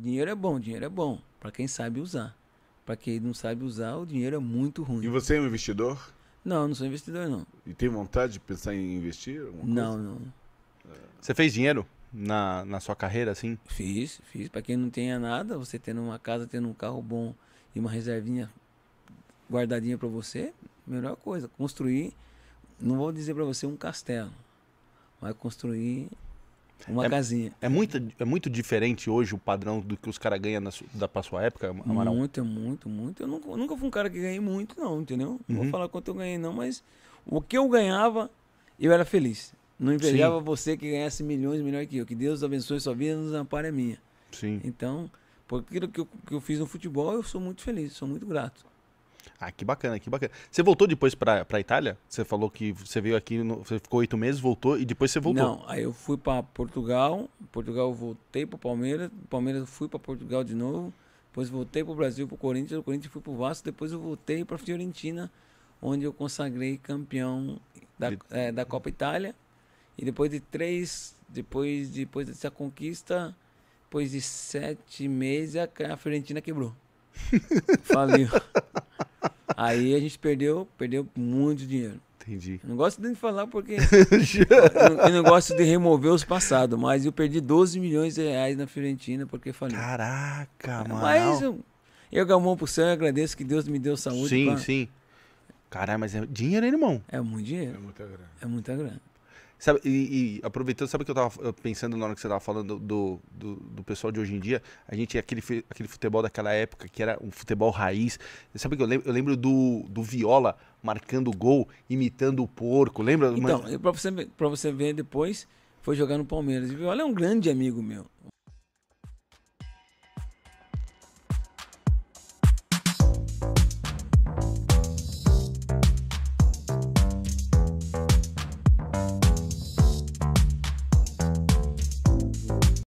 Dinheiro é bom, dinheiro é bom. Para quem sabe usar. Para quem não sabe usar, o dinheiro é muito ruim. E você é um investidor? Não, não sou investidor, não. E tem vontade de pensar em investir? Não, coisa? não. É. Você fez dinheiro na, na sua carreira, assim? Fiz, fiz. Para quem não tenha nada, você tendo uma casa, tendo um carro bom e uma reservinha guardadinha para você, melhor coisa. Construir, não vou dizer para você um castelo, mas construir uma é, casinha. É muito, é muito diferente hoje o padrão do que os caras ganham da, pra sua época, Amaral? Muito, é muito, muito. Eu nunca, nunca fui um cara que ganhei muito, não, entendeu? Não uhum. vou falar quanto eu ganhei, não, mas o que eu ganhava, eu era feliz. Não invejava Sim. você que ganhasse milhões melhor que eu. Que Deus abençoe sua vida, nos ampare a minha. Sim. Então, por aquilo que eu, que eu fiz no futebol, eu sou muito feliz, sou muito grato. Ah, que bacana, que bacana. Você voltou depois para a Itália? Você falou que você veio aqui, no, você ficou oito meses, voltou e depois você voltou? Não, aí eu fui para Portugal, Portugal voltei para Palmeiras, Palmeiras fui para Portugal de novo, depois voltei para o Brasil, para o Corinthians, do Corinthians fui para o Vasco, depois eu voltei para Fiorentina, onde eu consagrei campeão da, de... é, da Copa Itália. E depois de três, depois, depois dessa conquista, depois de sete meses, a, a Fiorentina quebrou. Faliu. Aí a gente perdeu, perdeu muito dinheiro. Entendi. Eu não gosto nem de falar porque eu, eu, não gosto de remover os passados, mas eu perdi 12 milhões de reais na Fiorentina porque falei. Caraca, mano. Mas eu, eu Galmão pro céu, agradeço que Deus me deu saúde. Sim, pra... sim. Caralho, mas é dinheiro, hein, irmão? É muito dinheiro. É muita grana. É muita grana. Sabe, e, e, aproveitando, sabe o que eu tava pensando na hora que você tava falando do, do, do, pessoal de hoje em dia? A gente, é aquele, aquele futebol daquela época, que era um futebol raiz. Sabe o que eu lembro? Eu lembro do, do Viola marcando gol, imitando o porco, lembra? Então, Mas... você, você ver depois, foi jogar no Palmeiras. E o Viola é um grande amigo meu.